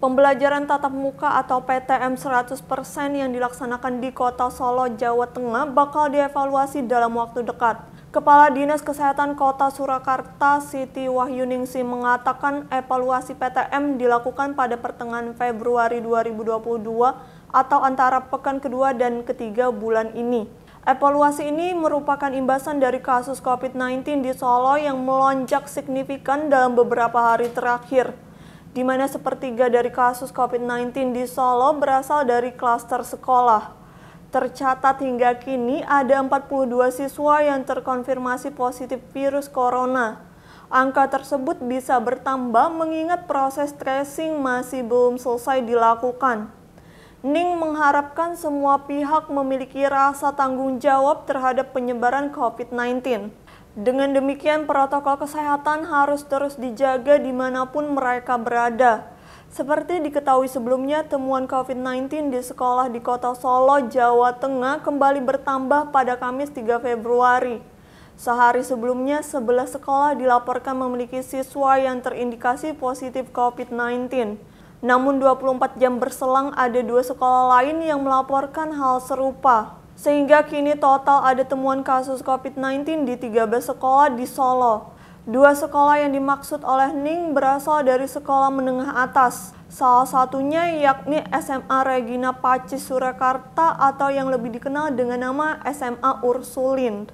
Pembelajaran tatap muka atau PTM 100% yang dilaksanakan di Kota Solo, Jawa Tengah bakal dievaluasi dalam waktu dekat. Kepala Dinas Kesehatan Kota Surakarta, Siti Wahyuningsi mengatakan evaluasi PTM dilakukan pada pertengahan Februari 2022 atau antara pekan kedua dan ketiga bulan ini. Evaluasi ini merupakan imbasan dari kasus COVID-19 di Solo yang melonjak signifikan dalam beberapa hari terakhir di mana sepertiga dari kasus COVID-19 di Solo berasal dari klaster sekolah. Tercatat hingga kini ada 42 siswa yang terkonfirmasi positif virus corona. Angka tersebut bisa bertambah mengingat proses tracing masih belum selesai dilakukan. Ning mengharapkan semua pihak memiliki rasa tanggung jawab terhadap penyebaran COVID-19. Dengan demikian, protokol kesehatan harus terus dijaga dimanapun mereka berada. Seperti diketahui sebelumnya, temuan COVID-19 di sekolah di kota Solo, Jawa Tengah kembali bertambah pada Kamis 3 Februari. Sehari sebelumnya, 11 sekolah dilaporkan memiliki siswa yang terindikasi positif COVID-19. Namun 24 jam berselang ada dua sekolah lain yang melaporkan hal serupa. Sehingga kini total ada temuan kasus COVID-19 di 13 sekolah di Solo. Dua sekolah yang dimaksud oleh Ning berasal dari sekolah menengah atas. Salah satunya yakni SMA Regina Pacis Surakarta atau yang lebih dikenal dengan nama SMA Ursulin.